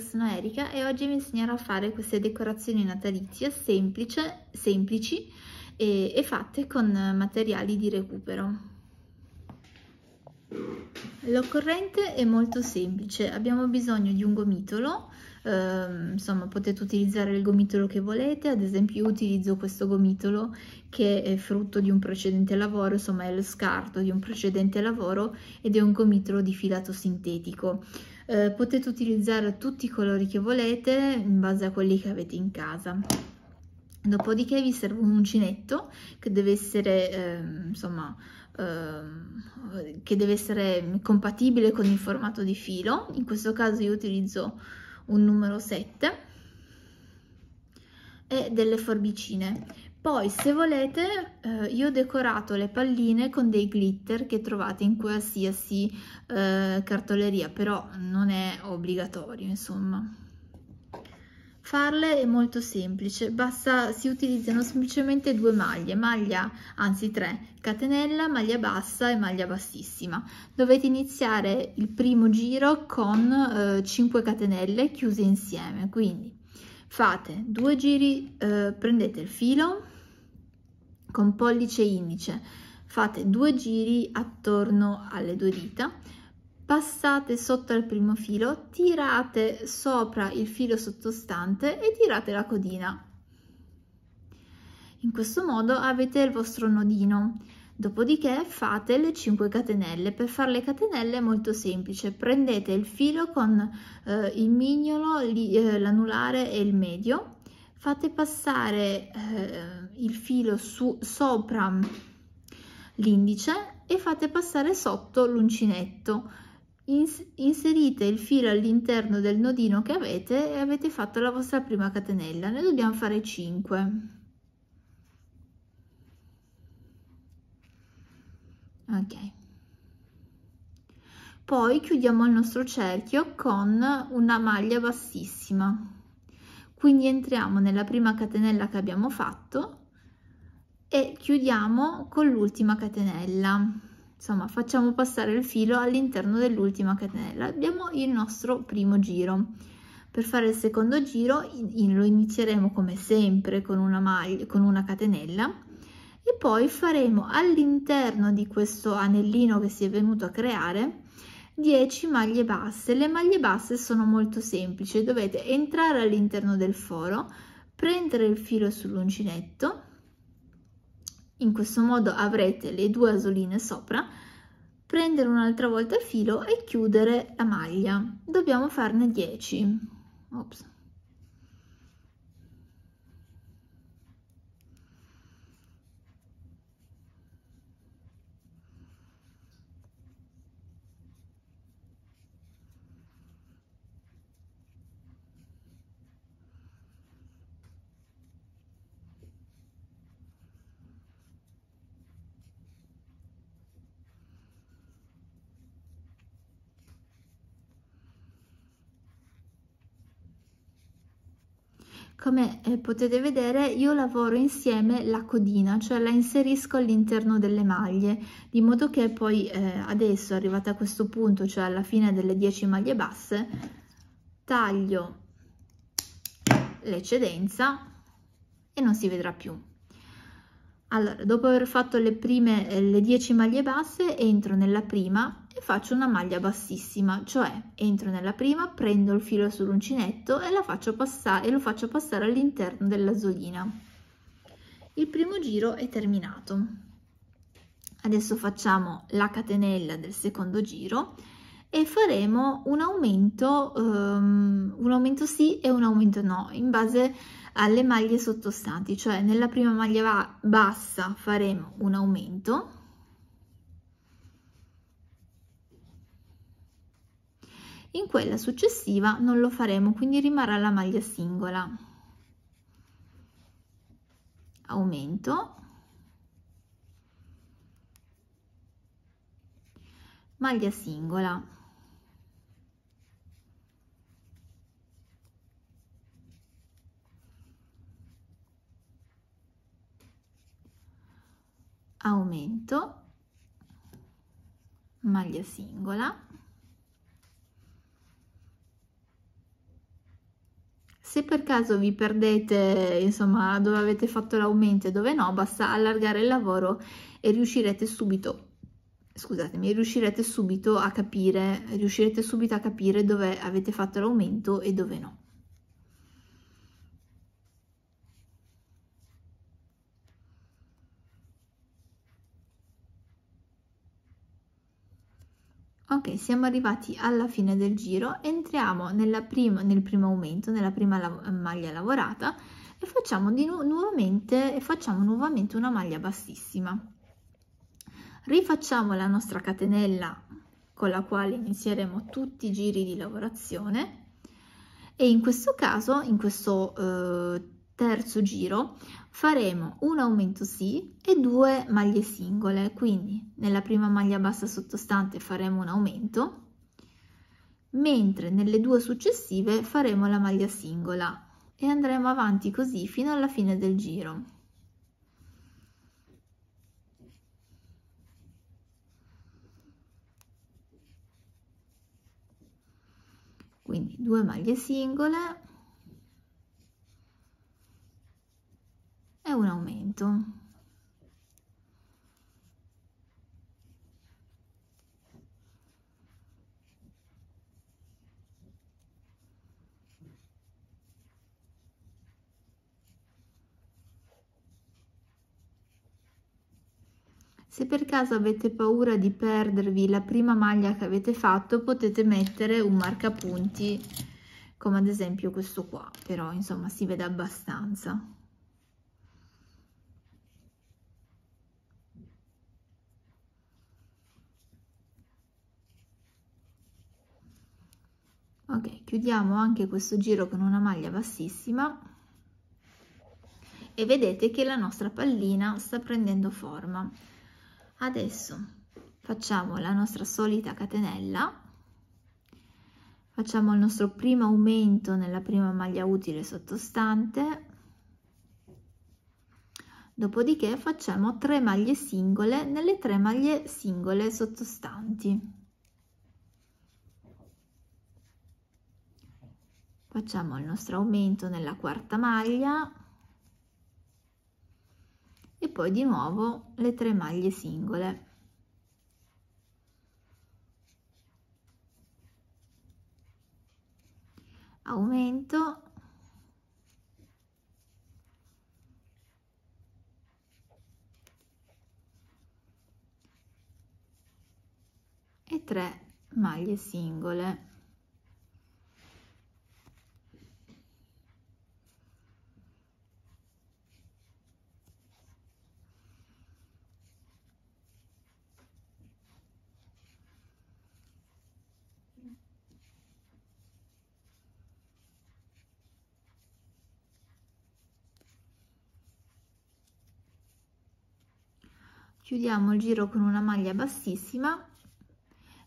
sono Erika e oggi vi insegnerò a fare queste decorazioni natalizie semplice, semplici e, e fatte con materiali di recupero. L'occorrente è molto semplice, abbiamo bisogno di un gomitolo, Uh, insomma potete utilizzare il gomitolo che volete ad esempio io utilizzo questo gomitolo che è frutto di un precedente lavoro insomma è lo scarto di un precedente lavoro ed è un gomitolo di filato sintetico eh, potete utilizzare tutti i colori che volete in base a quelli che avete in casa dopodiché vi serve un uncinetto che deve essere eh, insomma ehm, che deve essere compatibile con il formato di filo in questo caso io utilizzo un numero 7 e delle forbicine poi se volete eh, io ho decorato le palline con dei glitter che trovate in qualsiasi eh, cartoleria, però non è obbligatorio insomma. Farle è molto semplice, basta si utilizzano semplicemente due maglie, maglia, anzi tre, catenella, maglia bassa e maglia bassissima. Dovete iniziare il primo giro con eh, 5 catenelle chiuse insieme, quindi fate due giri, eh, prendete il filo, con pollice e indice fate due giri attorno alle due dita passate sotto al primo filo tirate sopra il filo sottostante e tirate la codina in questo modo avete il vostro nodino dopodiché fate le 5 catenelle per fare le catenelle è molto semplice prendete il filo con eh, il mignolo eh, l'anulare eh, e il medio fate passare eh, il filo su, sopra l'indice e fate passare sotto l'uncinetto inserite il filo all'interno del nodino che avete e avete fatto la vostra prima catenella ne dobbiamo fare 5 ok poi chiudiamo il nostro cerchio con una maglia bassissima quindi entriamo nella prima catenella che abbiamo fatto e chiudiamo con l'ultima catenella insomma facciamo passare il filo all'interno dell'ultima catenella abbiamo il nostro primo giro per fare il secondo giro in, lo inizieremo come sempre con una maglia con una catenella e poi faremo all'interno di questo anellino che si è venuto a creare 10 maglie basse le maglie basse sono molto semplici dovete entrare all'interno del foro prendere il filo sull'uncinetto in questo modo avrete le due asoline sopra prendere un'altra volta il filo e chiudere la maglia dobbiamo farne 10 Ops. come eh, potete vedere io lavoro insieme la codina cioè la inserisco all'interno delle maglie di modo che poi eh, adesso arrivata a questo punto cioè alla fine delle 10 maglie basse taglio l'eccedenza e non si vedrà più allora, dopo aver fatto le prime eh, le 10 maglie basse, entro nella prima e faccio una maglia bassissima, cioè entro nella prima, prendo il filo sull'uncinetto e, la faccio passare, e lo faccio passare all'interno della zolina. Il primo giro è terminato. Adesso facciamo la catenella del secondo giro e faremo un aumento, um, un aumento sì e un aumento no in base alle maglie sottostanti, cioè nella prima maglia bassa faremo un aumento in quella successiva non lo faremo quindi rimarrà la maglia singola aumento maglia singola aumento, maglia singola, Se per caso vi perdete, insomma, dove avete fatto l'aumento e dove no, basta allargare il lavoro e riuscirete subito, scusatemi, riuscirete subito a capire, riuscirete subito a capire dove avete fatto l'aumento e dove no. ok siamo arrivati alla fine del giro entriamo prim nel primo aumento nella prima la maglia lavorata e facciamo di nu nuovamente facciamo nuovamente una maglia bassissima rifacciamo la nostra catenella con la quale inizieremo tutti i giri di lavorazione e in questo caso in questo eh, terzo giro faremo un aumento sì e due maglie singole quindi nella prima maglia bassa sottostante faremo un aumento mentre nelle due successive faremo la maglia singola e andremo avanti così fino alla fine del giro quindi due maglie singole momento. Se per caso avete paura di perdervi la prima maglia che avete fatto, potete mettere un marcapunti come ad esempio questo qua, però insomma si vede abbastanza. ok chiudiamo anche questo giro con una maglia bassissima e vedete che la nostra pallina sta prendendo forma adesso facciamo la nostra solita catenella facciamo il nostro primo aumento nella prima maglia utile sottostante dopodiché facciamo 3 maglie singole nelle 3 maglie singole sottostanti facciamo il nostro aumento nella quarta maglia e poi di nuovo le tre maglie singole aumento e 3 maglie singole chiudiamo il giro con una maglia bassissima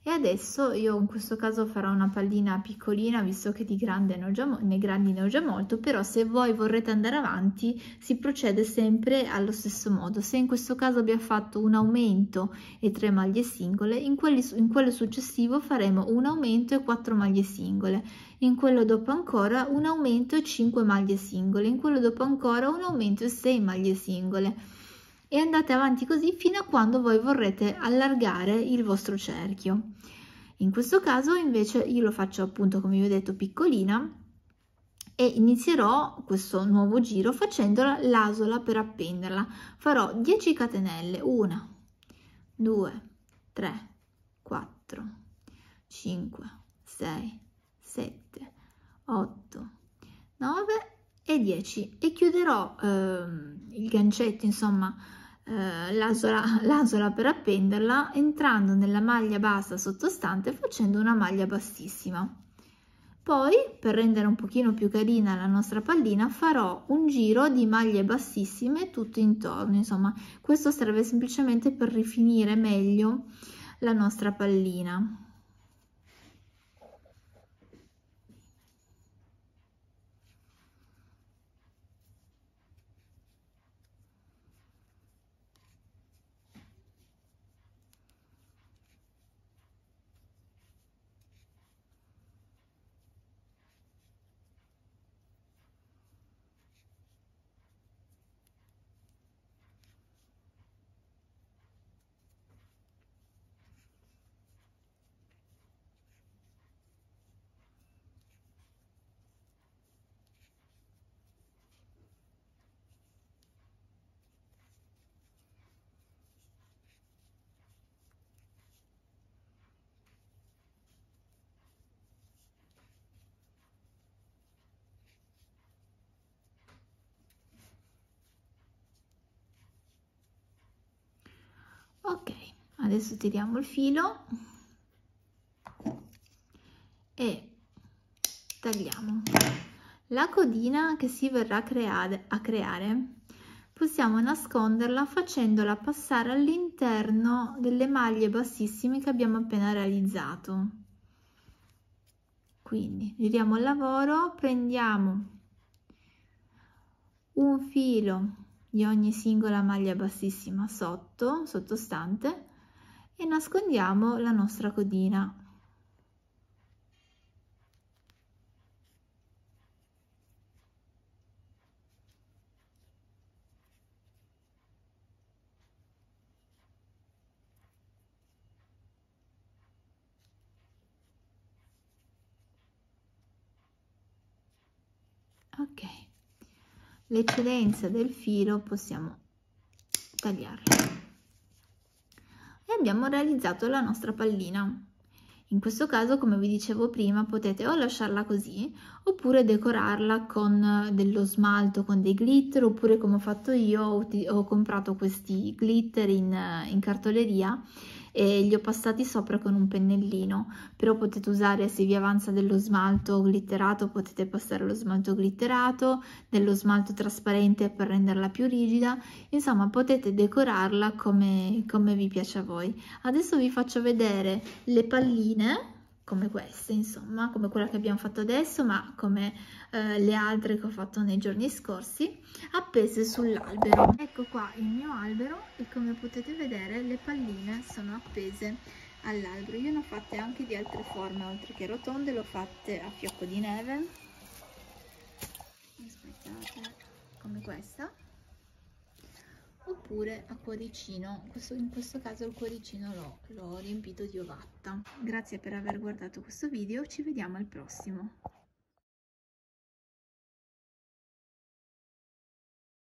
e adesso io in questo caso farò una pallina piccolina visto che di grande ne ho già, ne grandi ne ho già molto però se voi vorrete andare avanti si procede sempre allo stesso modo se in questo caso abbiamo fatto un aumento e tre maglie singole in, quelli, in quello successivo faremo un aumento e quattro maglie singole in quello dopo ancora un aumento e 5 maglie singole in quello dopo ancora un aumento e 6 maglie singole e andate avanti così fino a quando voi vorrete allargare il vostro cerchio. In questo caso invece io lo faccio appunto come vi ho detto piccolina e inizierò questo nuovo giro facendola l'asola per appenderla. Farò 10 catenelle, 1, 2, 3, 4, 5, 6, 7, 8, 9 e 10 e chiuderò eh, il gancetto insomma eh, l'asola, l'asola per appenderla entrando nella maglia bassa sottostante facendo una maglia bassissima. Poi, per rendere un pochino più carina la nostra pallina, farò un giro di maglie bassissime tutto intorno, insomma, questo serve semplicemente per rifinire meglio la nostra pallina. adesso tiriamo il filo e tagliamo la codina che si verrà a creare, a creare possiamo nasconderla facendola passare all'interno delle maglie bassissime che abbiamo appena realizzato quindi giriamo il lavoro prendiamo un filo di ogni singola maglia bassissima sotto sottostante e nascondiamo la nostra codina. ok l'eccedenza del filo possiamo tagliarla abbiamo realizzato la nostra pallina. In questo caso, come vi dicevo prima, potete o lasciarla così, oppure decorarla con eh, dello smalto, con dei glitter, oppure come ho fatto io, ho comprato questi glitter in, eh, in cartoleria e li ho passati sopra con un pennellino, però potete usare se vi avanza dello smalto glitterato potete passare lo smalto glitterato, dello smalto trasparente per renderla più rigida, insomma potete decorarla come, come vi piace a voi. Adesso vi faccio vedere le palline come queste, insomma, come quella che abbiamo fatto adesso, ma come eh, le altre che ho fatto nei giorni scorsi, appese sull'albero. Ecco qua il mio albero e come potete vedere le palline sono appese all'albero. Io ne ho fatte anche di altre forme, oltre che rotonde, le ho fatte a fiocco di neve. Aspettate, come questa oppure a cuoricino questo, in questo caso il cuoricino l'ho riempito di ovatta grazie per aver guardato questo video ci vediamo al prossimo